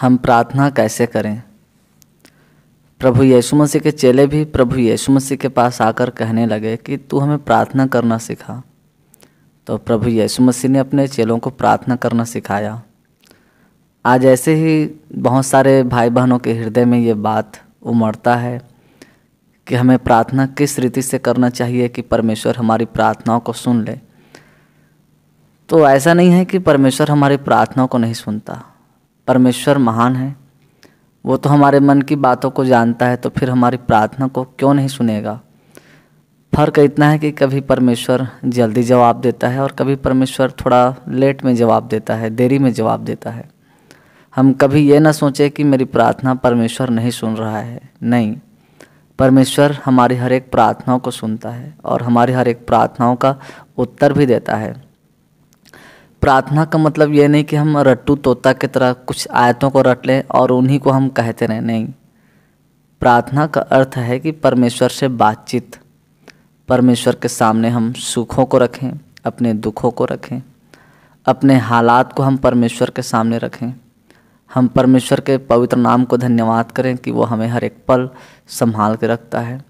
हम प्रार्थना कैसे करें प्रभु यीशु मसीह के चेले भी प्रभु यीशु मसीह के पास आकर कहने लगे कि तू हमें प्रार्थना करना सिखा तो प्रभु यीशु मसीह ने अपने चेलों को प्रार्थना करना सिखाया आज ऐसे ही बहुत सारे भाई बहनों के हृदय में ये बात उमड़ता है कि हमें प्रार्थना किस रीति से करना चाहिए कि परमेश्वर हमारी प्रार्थनाओं को सुन ले तो ऐसा नहीं है कि परमेश्वर हमारी प्रार्थनाओं को नहीं सुनता परमेश्वर महान है वो तो हमारे मन की बातों को जानता है तो फिर हमारी प्रार्थना को क्यों नहीं सुनेगा फर्क इतना है कि कभी परमेश्वर जल्दी जवाब देता है और कभी परमेश्वर थोड़ा लेट में जवाब देता है देरी में जवाब देता है हम कभी ये ना सोचें कि मेरी प्रार्थना परमेश्वर नहीं सुन रहा है नहीं परमेश्वर हमारी हर एक प्रार्थनाओं को सुनता है और हमारी हर एक प्रार्थनाओं का उत्तर भी देता है प्रार्थना का मतलब ये नहीं कि हम रट्टू तोता की तरह कुछ आयतों को रट लें और उन्हीं को हम कहते रहें नहीं प्रार्थना का अर्थ है कि परमेश्वर से बातचीत परमेश्वर के सामने हम सुखों को रखें अपने दुखों को रखें अपने हालात को हम परमेश्वर के सामने रखें हम परमेश्वर के पवित्र नाम को धन्यवाद करें कि वो हमें हर एक पल संभाल के रखता है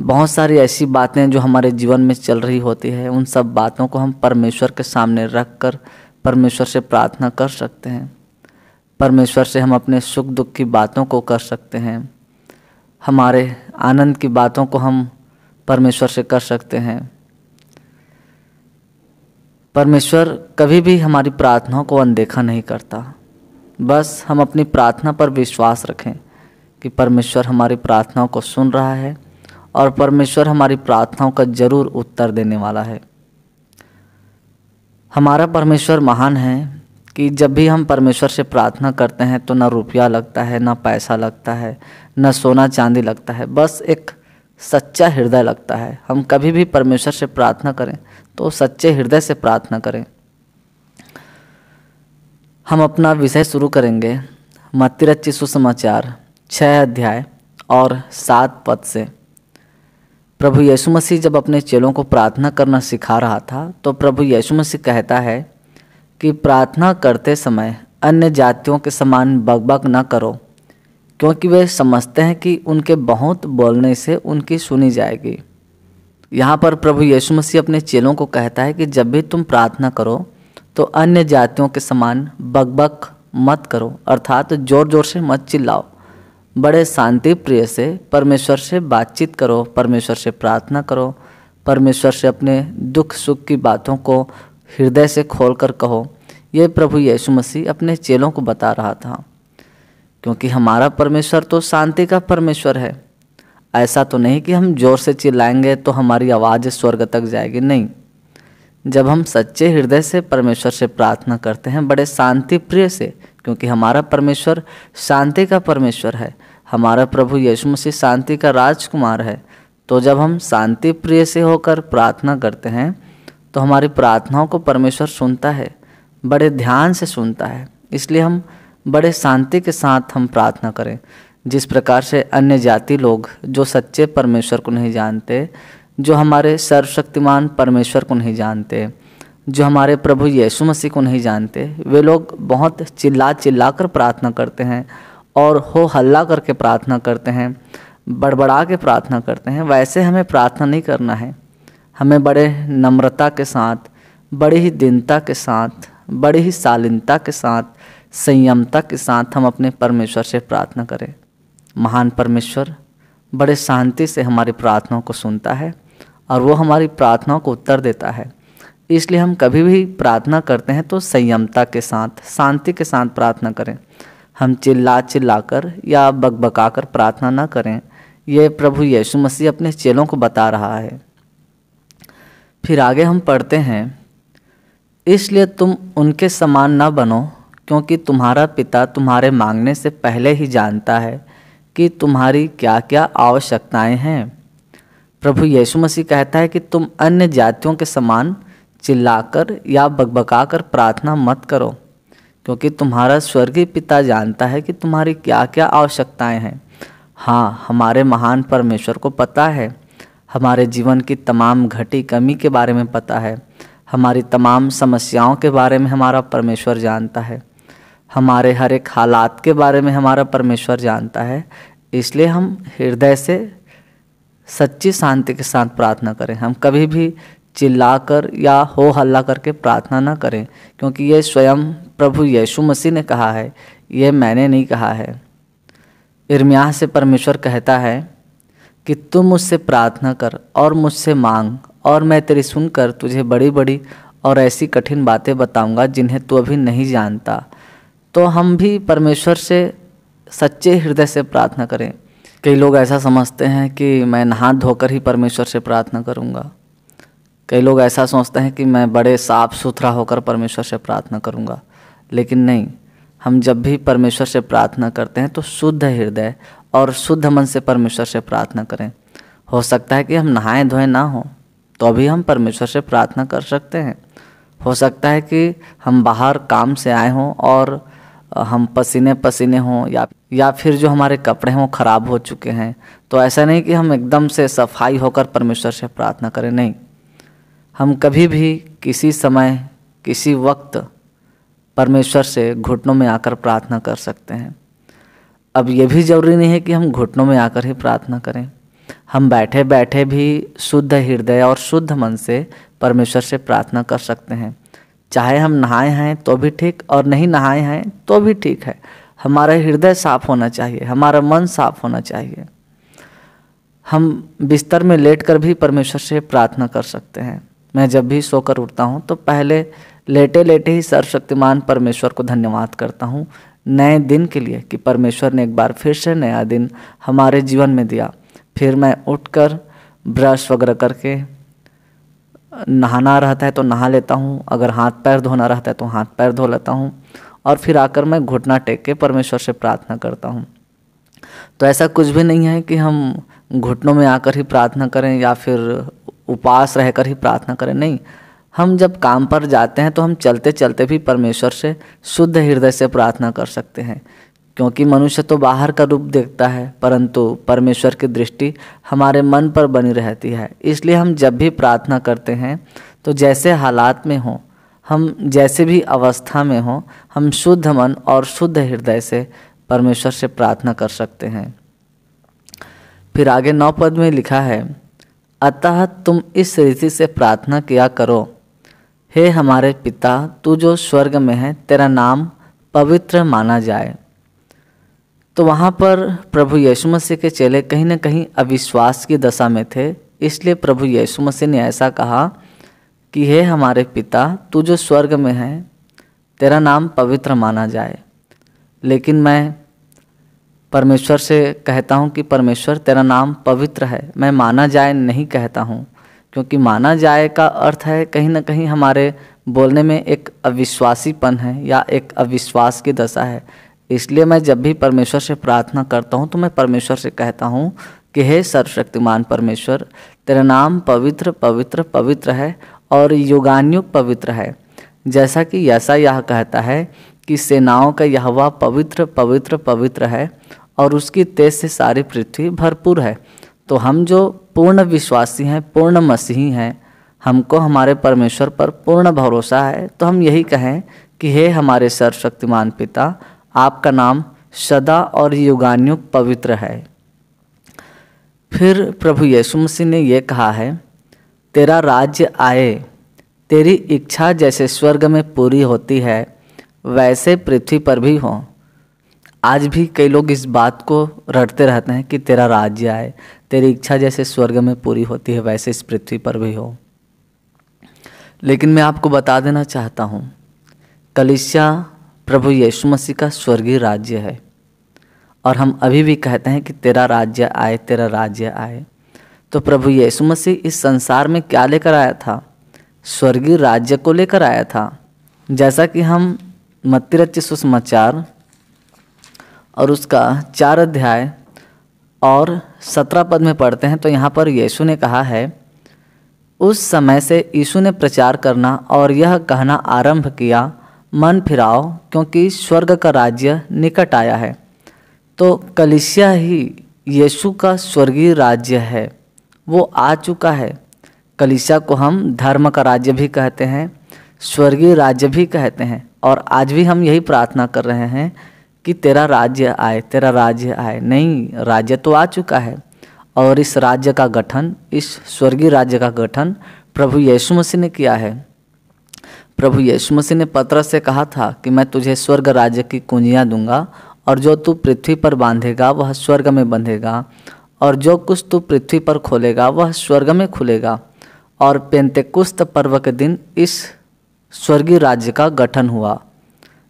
बहुत सारी ऐसी बातें जो हमारे जीवन में चल रही होती है उन सब बातों को हम परमेश्वर के सामने रख कर परमेश्वर से प्रार्थना कर सकते हैं परमेश्वर से हम अपने सुख दुख की बातों को कर सकते हैं हमारे आनंद की बातों को हम परमेश्वर से कर सकते हैं परमेश्वर कभी भी हमारी प्रार्थनाओं को अनदेखा नहीं करता बस हम अपनी प्रार्थना पर विश्वास रखें कि परमेश्वर हमारी प्रार्थनाओं को सुन रहा है और परमेश्वर हमारी प्रार्थनाओं का जरूर उत्तर देने वाला है हमारा परमेश्वर महान है कि जब भी हम परमेश्वर से प्रार्थना करते हैं तो ना रुपया लगता है ना पैसा लगता है ना सोना चांदी लगता है बस एक सच्चा हृदय लगता है हम कभी भी परमेश्वर से प्रार्थना करें तो सच्चे हृदय से प्रार्थना करें हम अपना विषय शुरू करेंगे मतिरच्ची सुसमाचार छः अध्याय और सात पद से प्रभु यीशु मसीह जब अपने चेलों को प्रार्थना करना सिखा रहा था तो प्रभु यीशु मसीह कहता है कि प्रार्थना करते समय अन्य जातियों के समान बकबक न करो क्योंकि वे समझते हैं कि उनके बहुत बोलने से उनकी सुनी जाएगी यहाँ पर प्रभु यीशु मसीह अपने चेलों को कहता है कि जब भी तुम प्रार्थना करो तो अन्य जातियों के समान बकबक मत करो अर्थात जोर जोर से मत चिल्लाओ बड़े शांति प्रिय से परमेश्वर से बातचीत करो परमेश्वर से प्रार्थना करो परमेश्वर से अपने दुख सुख की बातों को हृदय से खोल कर कहो ये प्रभु यीशु मसीह अपने चेलों को बता रहा था क्योंकि हमारा परमेश्वर तो शांति का परमेश्वर है ऐसा तो नहीं कि हम ज़ोर से चिल्लाएंगे तो हमारी आवाज़ स्वर्ग तक जाएगी नहीं जब हम सच्चे हृदय से परमेश्वर से प्रार्थना करते हैं बड़े शांति प्रिय से क्योंकि हमारा परमेश्वर शांति का परमेश्वर है हमारा प्रभु यीशु मसीह शांति का राजकुमार है तो जब हम शांति प्रिय से होकर प्रार्थना करते हैं तो हमारी प्रार्थनाओं को परमेश्वर सुनता है बड़े ध्यान से सुनता है इसलिए हम बड़े शांति के साथ हम प्रार्थना करें जिस प्रकार से अन्य जाति लोग जो सच्चे परमेश्वर को नहीं जानते जो हमारे सर्वशक्तिमान परमेश्वर को नहीं जानते जो हमारे प्रभु यीशु मसीह को नहीं जानते वे लोग बहुत चिल्ला चिल्ला कर प्रार्थना करते हैं और हो हल्ला करके प्रार्थना करते हैं बड़बड़ा के प्रार्थना करते हैं वैसे हमें प्रार्थना नहीं करना है हमें बड़े नम्रता के साथ बड़ी ही दीनता के साथ बड़ी ही शालीनता के साथ संयमता के साथ हम अपने परमेश्वर से प्रार्थना करें महान परमेश्वर बड़े शांति से हमारी प्रार्थनाओं को सुनता है और वो हमारी प्रार्थनाओं को उत्तर देता है इसलिए हम कभी भी प्रार्थना करते हैं तो संयमता के साथ शांति के साथ प्रार्थना करें हम चिल्ला चिल्लाकर या बकबकाकर प्रार्थना न करें यह प्रभु यीशु मसीह अपने चेलों को बता रहा है फिर आगे हम पढ़ते हैं इसलिए तुम उनके समान न बनो क्योंकि तुम्हारा पिता तुम्हारे मांगने से पहले ही जानता है कि तुम्हारी क्या क्या आवश्यकताएं हैं प्रभु यीशु मसीह कहता है कि तुम अन्य जातियों के समान चिल्लाकर या बकबकाकर प्रार्थना मत करो क्योंकि तुम्हारा स्वर्गीय पिता जानता है कि तुम्हारी क्या क्या आवश्यकताएं हैं हाँ हमारे महान परमेश्वर को पता है हमारे जीवन की तमाम घटी कमी के बारे में पता है हमारी तमाम समस्याओं के बारे में हमारा परमेश्वर जानता है हमारे हर एक हालात के बारे में हमारा परमेश्वर जानता है इसलिए हम हृदय से सच्ची शांति के साथ प्रार्थना करें हम कभी भी चिल्लाकर या हो हल्ला करके प्रार्थना ना करें क्योंकि ये स्वयं प्रभु यीशु मसीह ने कहा है ये मैंने नहीं कहा है इर्म्याह से परमेश्वर कहता है कि तुम मुझसे प्रार्थना कर और मुझसे मांग और मैं तेरी सुनकर तुझे बड़ी बड़ी और ऐसी कठिन बातें बताऊंगा जिन्हें तू अभी नहीं जानता तो हम भी परमेश्वर से सच्चे हृदय से प्रार्थना करें कई लोग ऐसा समझते हैं कि मैं नहा धोकर ही परमेश्वर से प्रार्थना करूंगा कई लोग ऐसा सोचते हैं कि मैं बड़े साफ सुथरा होकर परमेश्वर से प्रार्थना करूंगा लेकिन नहीं हम जब भी परमेश्वर से प्रार्थना करते हैं तो शुद्ध हृदय और शुद्ध मन से परमेश्वर से प्रार्थना करें हो सकता है कि हम नहाए धोए ना हों तो भी हम परमेश्वर से प्रार्थना कर सकते हैं हो सकता है कि हम बाहर काम से आए हों और हम पसीने पसीने हों या या फिर जो हमारे कपड़े हैं वो ख़राब हो चुके हैं तो ऐसा नहीं कि हम एकदम से सफाई होकर परमेश्वर से प्रार्थना करें नहीं हम कभी भी किसी समय किसी वक्त परमेश्वर से घुटनों में आकर प्रार्थना कर सकते हैं अब यह भी जरूरी नहीं है कि हम घुटनों में आकर ही प्रार्थना करें हम बैठे बैठे भी शुद्ध हृदय और शुद्ध मन से परमेश्वर से प्रार्थना कर सकते हैं चाहे हम नहाए हैं तो भी ठीक और नहीं नहाए हैं तो भी ठीक है हमारा हृदय साफ होना चाहिए हमारा मन साफ होना चाहिए हम बिस्तर में लेट कर भी परमेश्वर से प्रार्थना कर सकते हैं मैं जब भी सोकर उठता हूँ तो पहले लेटे लेटे ही सर्वशक्तिमान परमेश्वर को धन्यवाद करता हूँ नए दिन के लिए कि परमेश्वर ने एक बार फिर से नया दिन हमारे जीवन में दिया फिर मैं उठकर ब्रश वगैरह करके नहाना रहता है तो नहा लेता हूँ अगर हाथ पैर धोना रहता है तो हाथ पैर धो लेता हूँ और फिर आकर मैं घुटना टेक के परमेश्वर से प्रार्थना करता हूँ तो ऐसा कुछ भी नहीं है कि हम घुटनों में आकर ही प्रार्थना करें या फिर उपास रहकर ही प्रार्थना करें नहीं हम जब काम पर जाते हैं तो हम चलते चलते भी परमेश्वर से शुद्ध हृदय से प्रार्थना कर सकते हैं क्योंकि मनुष्य तो बाहर का रूप देखता है परंतु परमेश्वर की दृष्टि हमारे मन पर बनी रहती है इसलिए हम जब भी प्रार्थना करते हैं तो जैसे हालात में हों हम जैसे भी अवस्था में हों हम शुद्ध मन और शुद्ध हृदय से परमेश्वर से प्रार्थना कर सकते हैं फिर आगे नौ पद में लिखा है अतः तुम इस रीति से प्रार्थना किया करो हे हमारे पिता तू जो स्वर्ग में है तेरा नाम पवित्र माना जाए तो वहाँ पर प्रभु यीशु मसीह के चेले कहीं ना कहीं अविश्वास की दशा में थे इसलिए प्रभु यीशु मसीह ने ऐसा कहा कि हे हमारे पिता तू जो स्वर्ग में है तेरा नाम पवित्र माना जाए लेकिन मैं परमेश्वर से कहता हूँ कि परमेश्वर तेरा नाम पवित्र है मैं माना जाए नहीं कहता हूँ क्योंकि माना जाए का अर्थ है कहीं ना कहीं हमारे बोलने में एक अविश्वासीपन है या एक अविश्वास की दशा है इसलिए मैं जब भी परमेश्वर से प्रार्थना करता हूँ तो मैं परमेश्वर से कहता हूँ कि हे सर्वशक्तिमान परमेश्वर तेरा नाम पवित्र पवित्र पवित्र है और युगानयुग पवित्र है जैसा कि ऐसा यह कहता है कि सेनाओं का यह पवित्र पवित्र पवित्र है और उसकी तेज से सारी पृथ्वी भरपूर है तो हम जो पूर्ण विश्वासी हैं पूर्ण मसीही हैं हमको हमारे परमेश्वर पर पूर्ण भरोसा है तो हम यही कहें कि हे हमारे सर्वशक्तिमान पिता आपका नाम सदा और युगानयुग पवित्र है फिर प्रभु यीशु मसीह ने यह कहा है तेरा राज्य आए तेरी इच्छा जैसे स्वर्ग में पूरी होती है वैसे पृथ्वी पर भी हों आज भी कई लोग इस बात को रटते रहते हैं कि तेरा राज्य आए तेरी इच्छा जैसे स्वर्ग में पूरी होती है वैसे इस पृथ्वी पर भी हो लेकिन मैं आपको बता देना चाहता हूँ कलिशा प्रभु यीशु मसीह का स्वर्गीय राज्य है और हम अभी भी कहते हैं कि तेरा राज्य आए तेरा राज्य आए तो प्रभु यीशु मसीह इस संसार में क्या लेकर आया था स्वर्गीय राज्य को लेकर आया था जैसा कि हम मत्तिरच्य सुसमाचार और उसका चार अध्याय और सत्रह पद में पढ़ते हैं तो यहाँ पर यीशु ने कहा है उस समय से यीशु ने प्रचार करना और यह कहना आरंभ किया मन फिराओ क्योंकि स्वर्ग का राज्य निकट आया है तो कलिशिया ही यीशु का स्वर्गीय राज्य है वो आ चुका है कलिशा को हम धर्म का राज्य भी कहते हैं स्वर्गीय राज्य भी कहते हैं और आज भी हम यही प्रार्थना कर रहे हैं कि तेरा राज्य आए तेरा राज्य आए नहीं राज्य तो आ चुका है और इस राज्य का गठन इस स्वर्गीय राज्य का गठन प्रभु यीशु मसीह ने किया है प्रभु यीशु मसीह ने पत्र से कहा था कि मैं तुझे स्वर्ग राज्य की कुंजियाँ दूंगा और जो तू पृथ्वी पर बांधेगा वह स्वर्ग में बंधेगा और जो कुछ तू पृथ्वी पर खोलेगा वह स्वर्ग में खुलेगा और पेंतेकुस्त पर्व के दिन इस स्वर्गीय राज्य का गठन हुआ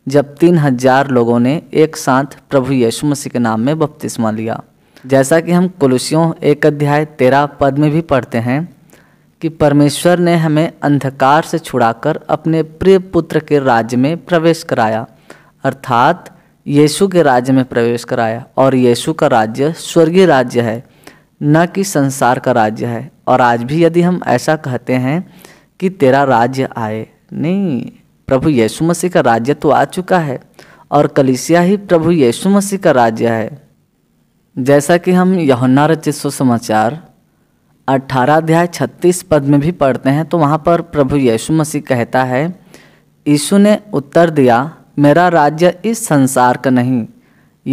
जब तीन हजार लोगों ने एक साथ प्रभु यीशु मसीह के नाम में बपतिस्मा लिया जैसा कि हम कुलुसियों एक अध्याय तेरा पद में भी पढ़ते हैं कि परमेश्वर ने हमें अंधकार से छुड़ाकर अपने प्रिय पुत्र के राज्य में प्रवेश कराया अर्थात यीशु के राज्य में प्रवेश कराया और यीशु का राज्य स्वर्गीय राज्य है न कि संसार का राज्य है और आज भी यदि हम ऐसा कहते हैं कि तेरा राज्य आए नहीं प्रभु यीशु मसीह का राज्य तो आ चुका है और कलिसिया ही प्रभु यीशु मसीह का राज्य है जैसा कि हम यहुन्ना रचित सुसमाचार अठारह अध्याय छत्तीस पद में भी पढ़ते हैं तो वहाँ पर प्रभु यीशु मसीह कहता है यीशु ने उत्तर दिया मेरा राज्य इस संसार का नहीं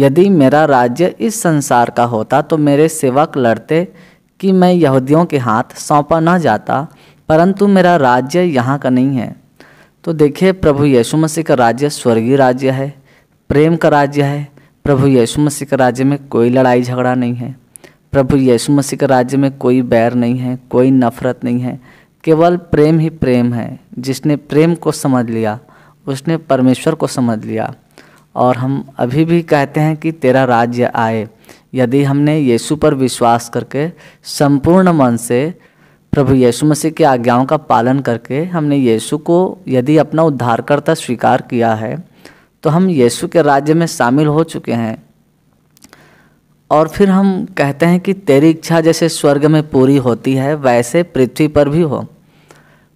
यदि मेरा राज्य इस संसार का होता तो मेरे सेवक लड़ते कि मैं यहूदियों के हाथ सौंपा न जाता परंतु मेरा राज्य यहाँ का नहीं है तो देखिए प्रभु यीशु मसीह का राज्य स्वर्गीय राज्य है प्रेम का राज्य है प्रभु यीशु मसीह का राज्य में कोई लड़ाई झगड़ा नहीं है प्रभु यीशु मसीह के राज्य में कोई बैर नहीं है कोई नफरत नहीं है केवल प्रेम ही प्रेम है जिसने प्रेम को समझ लिया उसने परमेश्वर को समझ लिया और हम अभी भी कहते हैं कि तेरा राज्य आए यदि हमने यीशु पर विश्वास करके संपूर्ण मन से प्रभु यीशु मसीह की आज्ञाओं का पालन करके हमने यीशु को यदि अपना उद्धारकर्ता स्वीकार किया है तो हम यीशु के राज्य में शामिल हो चुके हैं और फिर हम कहते हैं कि तेरी इच्छा जैसे स्वर्ग में पूरी होती है वैसे पृथ्वी पर भी हो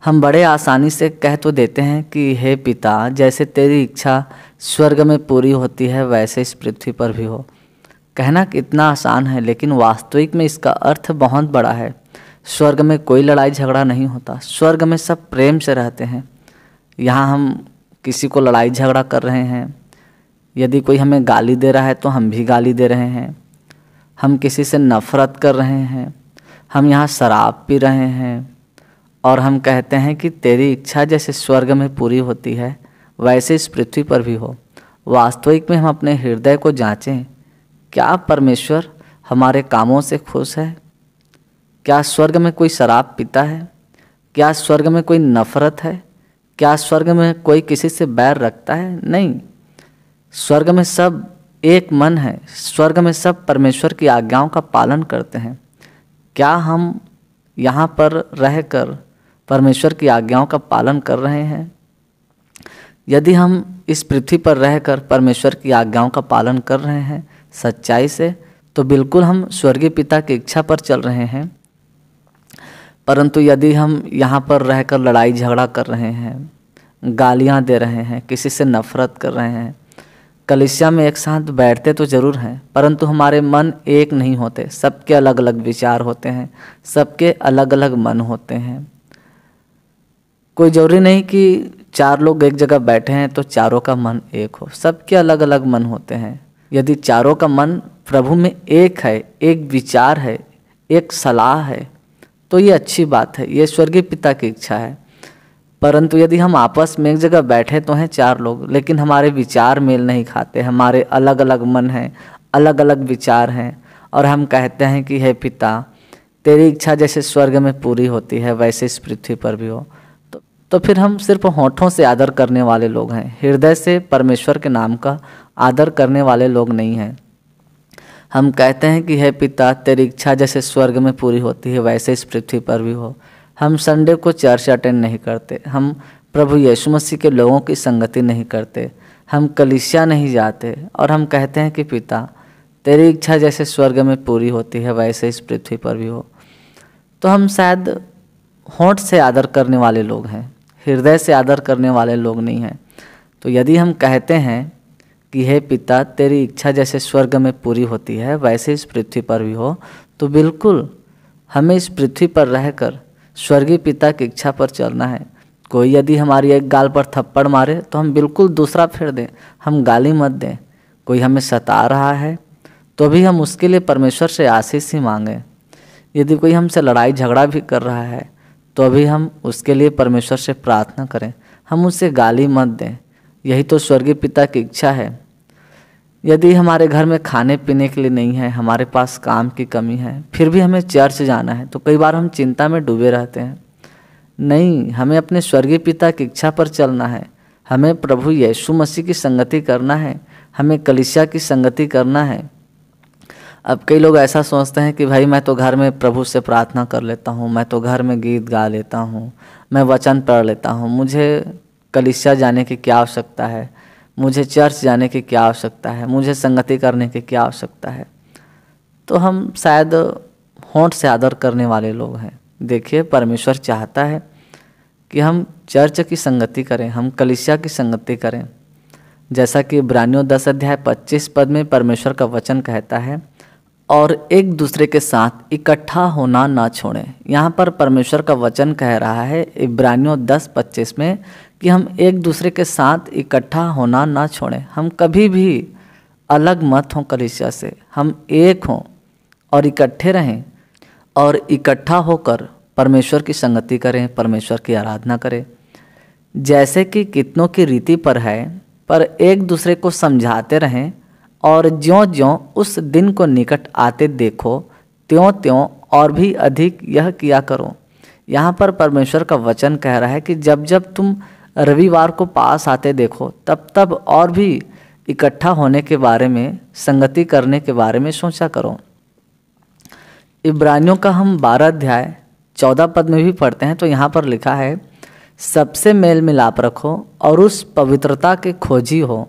हम बड़े आसानी से कह तो देते हैं कि हे पिता जैसे तेरी इच्छा स्वर्ग में पूरी होती है वैसे इस पृथ्वी पर भी हो कहना कितना आसान है लेकिन वास्तविक में इसका अर्थ बहुत बड़ा है स्वर्ग में कोई लड़ाई झगड़ा नहीं होता स्वर्ग में सब प्रेम से रहते हैं यहाँ हम किसी को लड़ाई झगड़ा कर रहे हैं यदि कोई हमें गाली दे रहा है तो हम भी गाली दे रहे हैं हम किसी से नफ़रत कर रहे हैं हम यहाँ शराब पी रहे हैं और हम कहते हैं कि तेरी इच्छा जैसे स्वर्ग में पूरी होती है वैसे इस पृथ्वी पर भी हो वास्तविक में हम अपने हृदय को जांचें क्या परमेश्वर हमारे कामों से खुश है क्या स्वर्ग में कोई शराब पीता है क्या स्वर्ग में कोई नफरत है क्या स्वर्ग में कोई किसी से बैर रखता है नहीं स्वर्ग में सब एक मन है स्वर्ग में सब परमेश्वर की आज्ञाओं का पालन करते हैं क्या हम यहाँ पर रहकर परमेश्वर की आज्ञाओं का पालन कर रहे हैं यदि हम इस पृथ्वी पर रहकर परमेश्वर की आज्ञाओं का पालन कर रहे हैं सच्चाई से तो बिल्कुल हम स्वर्गीय पिता की इच्छा पर चल रहे हैं परंतु यदि हम यहाँ पर रहकर लड़ाई झगड़ा कर रहे हैं गालियाँ दे रहे हैं किसी से नफ़रत कर रहे हैं कलिसिया में एक साथ बैठते तो ज़रूर हैं परंतु हमारे मन एक नहीं होते सबके अलग अलग विचार होते हैं सबके अलग अलग मन होते हैं कोई ज़रूरी नहीं कि चार लोग एक जगह बैठे हैं तो चारों का मन एक हो सबके अलग अलग मन होते हैं यदि चारों का मन प्रभु में एक है एक विचार है एक सलाह है तो ये अच्छी बात है ये स्वर्गीय पिता की इच्छा है परंतु यदि हम आपस में एक जगह बैठे तो हैं चार लोग लेकिन हमारे विचार मेल नहीं खाते हमारे अलग अलग मन हैं अलग अलग विचार हैं और हम कहते हैं कि हे पिता तेरी इच्छा जैसे स्वर्ग में पूरी होती है वैसे इस पृथ्वी पर भी हो तो, तो फिर हम सिर्फ होठों से आदर करने वाले लोग हैं हृदय से परमेश्वर के नाम का आदर करने वाले लोग नहीं हैं हम कहते हैं कि हे पिता तेरी इच्छा जैसे स्वर्ग में पूरी होती है वैसे इस पृथ्वी पर भी हो हम संडे को चर्च अटेंड नहीं करते हम प्रभु यीशु मसीह के लोगों की संगति नहीं करते हम कलिसिया नहीं जाते और हम कहते हैं कि पिता तेरी इच्छा जैसे स्वर्ग में पूरी होती है वैसे इस पृथ्वी पर भी हो तो हम शायद होंठ से आदर करने वाले लोग हैं हृदय से आदर करने वाले लोग नहीं हैं तो यदि हम कहते हैं कि हे पिता तेरी इच्छा जैसे स्वर्ग में पूरी होती है वैसे इस पृथ्वी पर भी हो तो बिल्कुल हमें इस पृथ्वी पर रहकर स्वर्गीय पिता की इच्छा पर चलना है कोई यदि हमारी एक गाल पर थप्पड़ मारे तो हम बिल्कुल दूसरा फेर दें हम गाली मत दें कोई हमें सता रहा है तो भी हम उसके लिए परमेश्वर से आशीष ही मांगें यदि कोई हमसे लड़ाई झगड़ा भी कर रहा है तो अभी हम उसके लिए परमेश्वर से प्रार्थना करें हम उसे गाली मत दें यही तो स्वर्गीय पिता की इच्छा है यदि हमारे घर में खाने पीने के लिए नहीं है हमारे पास काम की कमी है फिर भी हमें चर्च जाना है तो कई बार हम चिंता में डूबे रहते हैं नहीं हमें अपने स्वर्गीय पिता की इच्छा पर चलना है हमें प्रभु यीशु मसीह की संगति करना है हमें कलिसिया की संगति करना है अब कई लोग ऐसा सोचते हैं कि भाई मैं तो घर में प्रभु से प्रार्थना कर लेता हूँ मैं तो घर में गीत गा लेता हूँ मैं वचन पढ़ लेता हूँ मुझे कलिसिया जाने की क्या आवश्यकता है मुझे चर्च जाने की क्या आवश्यकता है मुझे संगति करने की क्या आवश्यकता है तो हम शायद होंठ से आदर करने वाले लोग हैं देखिए परमेश्वर चाहता है कि हम चर्च की संगति करें हम कलिसिया की संगति करें जैसा कि इब्रानियों दस अध्याय पच्चीस पद में परमेश्वर का वचन कहता है और एक दूसरे के साथ इकट्ठा होना ना छोड़ें यहाँ पर परमेश्वर का वचन कह रहा है इब्रानियों दस पच्चीस में कि हम एक दूसरे के साथ इकट्ठा होना ना छोड़ें हम कभी भी अलग मत हों कलिसिया से हम एक हों और इकट्ठे रहें और इकट्ठा होकर परमेश्वर की संगति करें परमेश्वर की आराधना करें जैसे कि कितनों की रीति पर है पर एक दूसरे को समझाते रहें और ज्यों ज्यों उस दिन को निकट आते देखो त्यों त्यों और भी अधिक यह किया करो यहाँ पर परमेश्वर का वचन कह रहा है कि जब जब तुम रविवार को पास आते देखो तब तब और भी इकट्ठा होने के बारे में संगति करने के बारे में सोचा करो इब्रानियों का हम बारह अध्याय चौदह पद में भी पढ़ते हैं तो यहाँ पर लिखा है सबसे मेल मिलाप रखो और उस पवित्रता के खोजी हो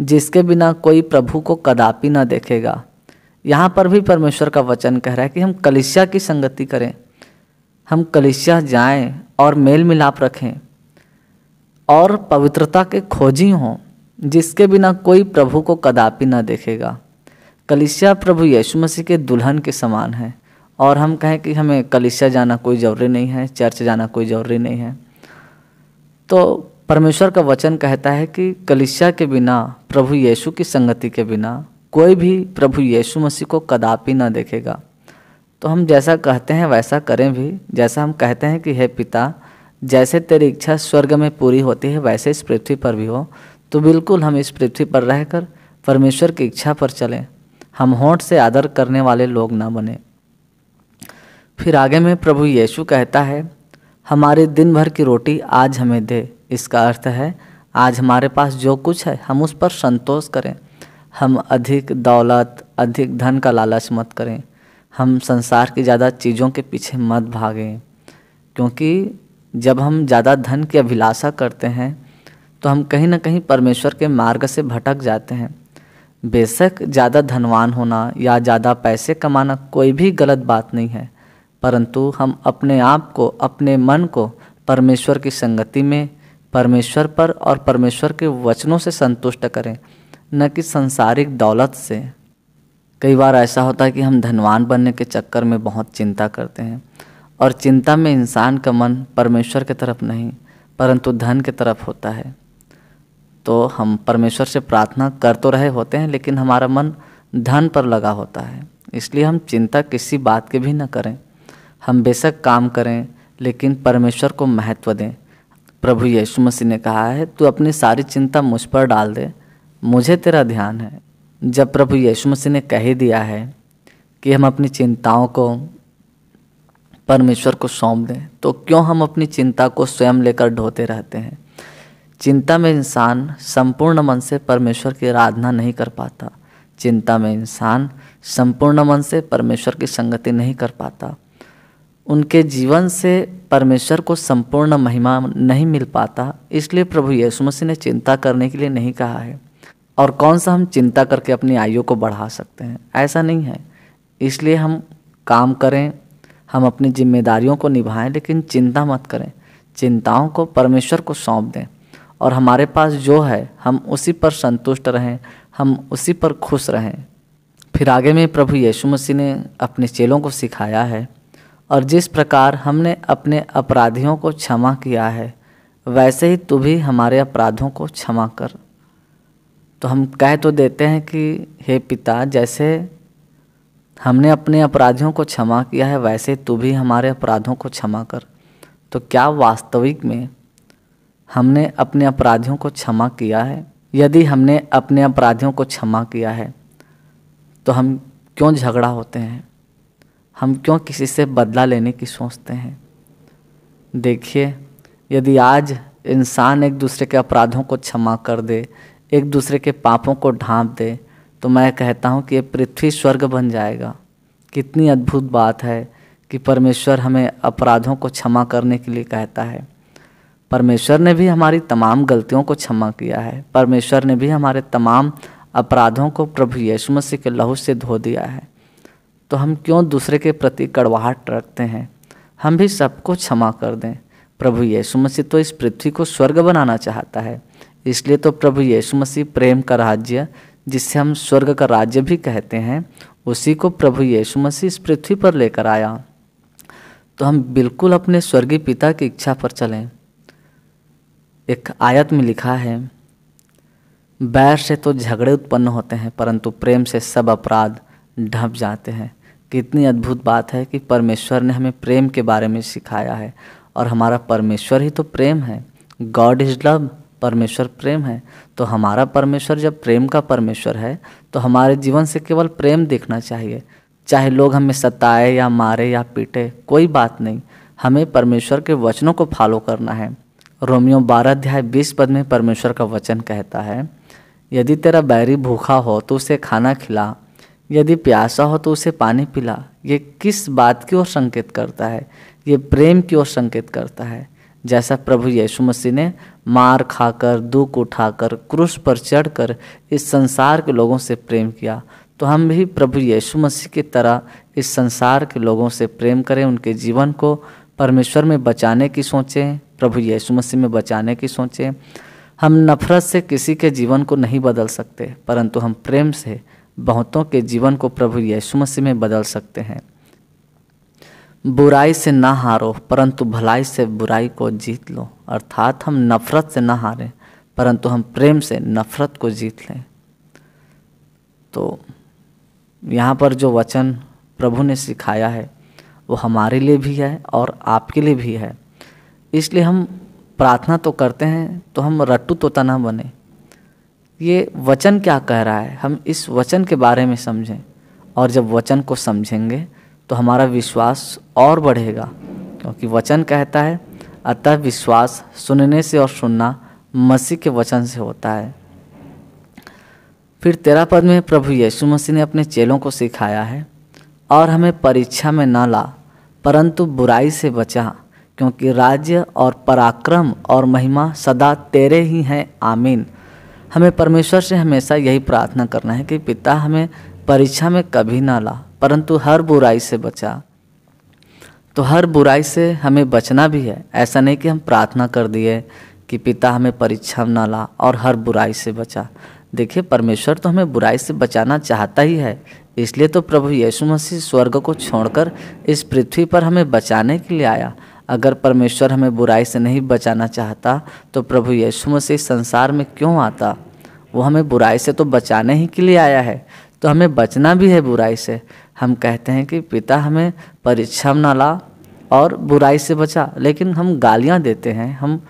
जिसके बिना कोई प्रभु को कदापि ना देखेगा यहाँ पर भी परमेश्वर का वचन कह रहा है कि हम कलिसिया की संगति करें हम कलिसिया जाएं और मेल मिलाप रखें और पवित्रता के खोजी हों जिसके बिना कोई प्रभु को कदापि न देखेगा कलिशिया प्रभु यीशु मसीह के दुल्हन के समान है और हम कहें कि हमें कलिशिया जाना कोई ज़रूरी नहीं है चर्च जाना कोई ज़रूरी नहीं है तो परमेश्वर का वचन कहता है कि कलिशिया के बिना प्रभु यीशु की संगति के बिना कोई भी प्रभु यीशु मसीह को कदापि न देखेगा तो हम जैसा कहते हैं वैसा करें भी जैसा हम कहते हैं कि हे पिता जैसे तेरी इच्छा स्वर्ग में पूरी होती है वैसे इस पृथ्वी पर भी हो तो बिल्कुल हम इस पृथ्वी पर रहकर परमेश्वर की इच्छा पर चलें हम होंठ से आदर करने वाले लोग ना बने फिर आगे में प्रभु यीशु कहता है हमारे दिन भर की रोटी आज हमें दे इसका अर्थ है आज हमारे पास जो कुछ है हम उस पर संतोष करें हम अधिक दौलत अधिक धन का लालच मत करें हम संसार की ज़्यादा चीज़ों के पीछे मत भागें क्योंकि जब हम ज़्यादा धन की अभिलाषा करते हैं तो हम कहीं ना कहीं परमेश्वर के मार्ग से भटक जाते हैं बेशक ज़्यादा धनवान होना या ज़्यादा पैसे कमाना कोई भी गलत बात नहीं है परंतु हम अपने आप को अपने मन को परमेश्वर की संगति में परमेश्वर पर और परमेश्वर के वचनों से संतुष्ट करें न कि संसारिक दौलत से कई बार ऐसा होता है कि हम धनवान बनने के चक्कर में बहुत चिंता करते हैं और चिंता में इंसान का मन परमेश्वर की तरफ नहीं परंतु धन के तरफ होता है तो हम परमेश्वर से प्रार्थना कर तो रहे होते हैं लेकिन हमारा मन धन पर लगा होता है इसलिए हम चिंता किसी बात की भी न करें हम बेशक काम करें लेकिन परमेश्वर को महत्व दें प्रभु यीशु मसीह ने कहा है तू अपनी सारी चिंता मुझ पर डाल दे मुझे तेरा ध्यान है जब प्रभु यीशु मसीह ने कह दिया है कि हम अपनी चिंताओं को परमेश्वर को सौंप दें तो क्यों हम अपनी चिंता को स्वयं लेकर ढोते रहते हैं चिंता में इंसान संपूर्ण मन से परमेश्वर की आराधना नहीं कर पाता चिंता में इंसान संपूर्ण मन से परमेश्वर की संगति नहीं कर पाता उनके जीवन से परमेश्वर को संपूर्ण महिमा नहीं मिल पाता इसलिए प्रभु यीशु मसीह ने चिंता करने के लिए नहीं कहा है और कौन सा हम चिंता करके अपनी आयु को बढ़ा सकते हैं ऐसा नहीं है इसलिए हम काम करें हम अपनी जिम्मेदारियों को निभाएं लेकिन चिंता मत करें चिंताओं को परमेश्वर को सौंप दें और हमारे पास जो है हम उसी पर संतुष्ट रहें हम उसी पर खुश रहें फिर आगे में प्रभु यीशु मसीह ने अपने चेलों को सिखाया है और जिस प्रकार हमने अपने अपराधियों को क्षमा किया है वैसे ही तू भी हमारे अपराधों को क्षमा कर तो हम कह तो देते हैं कि हे पिता जैसे हमने अपने अपराधियों को क्षमा किया है वैसे तू भी हमारे अपराधों को क्षमा कर तो क्या वास्तविक में हमने अपने अपराधियों को क्षमा किया है यदि हमने अपने अपराधियों को क्षमा किया है तो हम क्यों झगड़ा होते हैं हम क्यों किसी से बदला लेने की सोचते हैं देखिए यदि आज इंसान एक दूसरे के अपराधों को क्षमा कर दे एक दूसरे के पापों को ढांप दे तो मैं कहता हूँ कि ये पृथ्वी स्वर्ग बन जाएगा कितनी अद्भुत बात है कि परमेश्वर हमें अपराधों को क्षमा करने के लिए कहता है परमेश्वर ने भी हमारी तमाम गलतियों को क्षमा किया है परमेश्वर ने भी हमारे तमाम अपराधों को प्रभु यीशु मसीह के लहू से धो दिया है तो हम क्यों दूसरे के प्रति कड़वाहट रखते हैं हम भी सबको क्षमा कर दें प्रभु यीशु मसीह तो इस पृथ्वी को स्वर्ग बनाना चाहता है इसलिए तो प्रभु यीशु मसीह प्रेम का राज्य जिसे हम स्वर्ग का राज्य भी कहते हैं उसी को प्रभु यीशु मसीह इस पृथ्वी पर लेकर आया तो हम बिल्कुल अपने स्वर्गीय पिता की इच्छा पर चलें एक आयत में लिखा है बैर से तो झगड़े उत्पन्न होते हैं परंतु प्रेम से सब अपराध ढप जाते हैं कितनी अद्भुत बात है कि परमेश्वर ने हमें प्रेम के बारे में सिखाया है और हमारा परमेश्वर ही तो प्रेम है गॉड इज़ लव परमेश्वर प्रेम है तो हमारा परमेश्वर जब प्रेम का परमेश्वर है तो हमारे जीवन से केवल प्रेम देखना चाहिए चाहे लोग हमें सताए या मारे या पीटे कोई बात नहीं हमें परमेश्वर के वचनों को फॉलो करना है रोमियो बारह अध्याय बीस पद में परमेश्वर का वचन कहता है यदि तेरा बैरी भूखा हो तो उसे खाना खिला यदि प्यासा हो तो उसे पानी पिला ये किस बात की ओर संकेत करता है ये प्रेम की ओर संकेत करता है जैसा प्रभु यीशु मसीह ने मार खाकर दुख उठाकर क्रूस पर चढ़कर इस संसार के लोगों से प्रेम किया तो हम भी प्रभु यीशु मसीह की तरह इस संसार के लोगों से प्रेम करें उनके जीवन को परमेश्वर में बचाने की सोचें प्रभु यीशु मसीह में बचाने की सोचें हम नफरत से किसी के जीवन को नहीं बदल सकते परंतु हम प्रेम से बहुतों के जीवन को प्रभु यीशु मसीह में बदल सकते हैं बुराई से ना हारो परंतु भलाई से बुराई को जीत लो अर्थात हम नफ़रत से ना हारें परंतु हम प्रेम से नफ़रत को जीत लें तो यहाँ पर जो वचन प्रभु ने सिखाया है वो हमारे लिए भी है और आपके लिए भी है इसलिए हम प्रार्थना तो करते हैं तो हम रट्टू तोता ना बने ये वचन क्या कह रहा है हम इस वचन के बारे में समझें और जब वचन को समझेंगे तो हमारा विश्वास और बढ़ेगा क्योंकि वचन कहता है अतः विश्वास सुनने से और सुनना मसीह के वचन से होता है फिर तेरा पद में प्रभु यीशु मसीह ने अपने चेलों को सिखाया है और हमें परीक्षा में न ला परंतु बुराई से बचा क्योंकि राज्य और पराक्रम और महिमा सदा तेरे ही हैं आमीन हमें परमेश्वर से हमेशा यही प्रार्थना करना है कि पिता हमें परीक्षा में कभी ना ला परंतु हर बुराई से बचा तो हर बुराई से हमें बचना भी है ऐसा नहीं कि हम प्रार्थना कर दिए कि पिता हमें परीक्षा न ला और हर बुराई से बचा देखिए परमेश्वर तो हमें बुराई से बचाना चाहता ही है इसलिए तो प्रभु यीशु मसीह स्वर्ग को छोड़कर इस पृथ्वी पर हमें बचाने के लिए आया अगर परमेश्वर हमें बुराई से नहीं बचाना चाहता तो प्रभु यीशु मसीह संसार में क्यों आता वो हमें बुराई से तो बचाने ही के लिए आया है तो हमें बचना भी है बुराई से हम कहते हैं कि पिता हमें परीक्षा में न ला और बुराई से बचा लेकिन हम गालियाँ देते हैं हम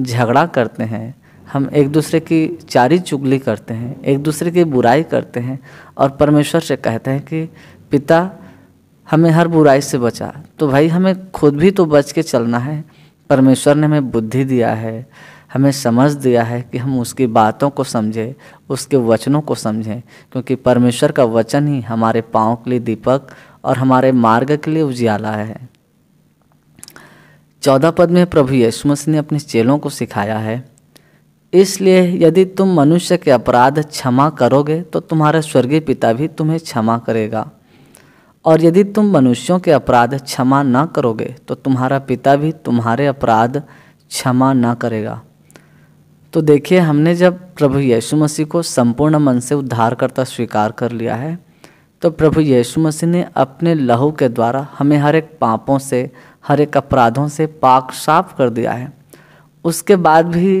झगड़ा करते हैं हम एक दूसरे की चारी चुगली करते हैं एक दूसरे की बुराई करते हैं और परमेश्वर से कहते हैं कि पिता हमें हर बुराई से बचा तो भाई हमें खुद भी तो बच के चलना है परमेश्वर ने हमें बुद्धि दिया है हमें समझ दिया है कि हम उसकी बातों को समझें उसके वचनों को समझें क्योंकि परमेश्वर का वचन ही हमारे पाँव के लिए दीपक और हमारे मार्ग के लिए उजियाला है चौदह पद में प्रभु यीशु मसीह ने अपने चेलों को सिखाया है इसलिए यदि तुम मनुष्य के अपराध क्षमा करोगे तो तुम्हारा स्वर्गीय पिता भी तुम्हें क्षमा करेगा और यदि तुम मनुष्यों के अपराध क्षमा न करोगे तो तुम्हारा पिता भी तुम्हारे अपराध क्षमा न करेगा तो देखिए हमने जब प्रभु यीशु मसीह को संपूर्ण मन से उद्धारकर्ता स्वीकार कर लिया है तो प्रभु यीशु मसीह ने अपने लहू के द्वारा हमें हर एक पापों से हर एक अपराधों से पाक साफ कर दिया है उसके बाद भी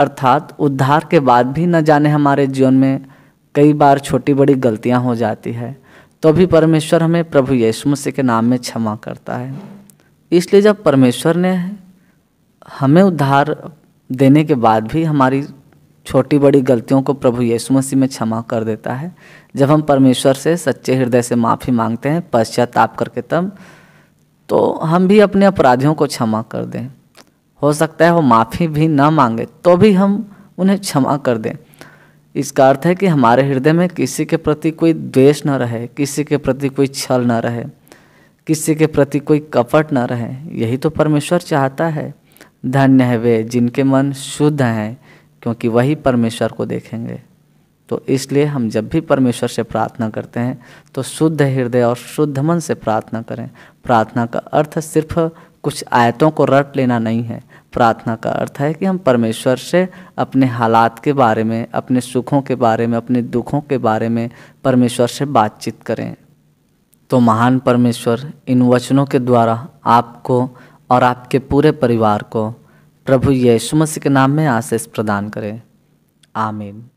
अर्थात उद्धार के बाद भी न जाने हमारे जीवन में कई बार छोटी बड़ी गलतियां हो जाती है तो भी परमेश्वर हमें प्रभु यीशु मसीह के नाम में क्षमा करता है इसलिए जब परमेश्वर ने हमें उद्धार देने के बाद भी हमारी छोटी बड़ी गलतियों को प्रभु यीशु मसीह में क्षमा कर देता है जब हम परमेश्वर से सच्चे हृदय से माफ़ी मांगते हैं पश्चाताप करके तब तो हम भी अपने अपराधियों को क्षमा कर दें हो सकता है वो माफ़ी भी ना मांगे तो भी हम उन्हें क्षमा कर दें इसका अर्थ है कि हमारे हृदय में किसी के प्रति कोई द्वेष न रहे किसी के प्रति कोई छल न रहे किसी के प्रति कोई कपट न रहे यही तो परमेश्वर चाहता है धन्य है वे जिनके मन शुद्ध हैं क्योंकि वही परमेश्वर को देखेंगे तो इसलिए हम जब भी परमेश्वर से प्रार्थना करते हैं तो शुद्ध हृदय और शुद्ध मन से प्रार्थना करें प्रार्थना का अर्थ सिर्फ कुछ आयतों को रट लेना नहीं है प्रार्थना का अर्थ है कि हम परमेश्वर से अपने हालात के बारे में अपने सुखों के बारे में अपने दुखों के बारे में परमेश्वर से बातचीत करें तो महान परमेश्वर इन वचनों के द्वारा आपको और आपके पूरे परिवार को प्रभु यीशु मसीह के नाम में आशीष प्रदान करें आमीन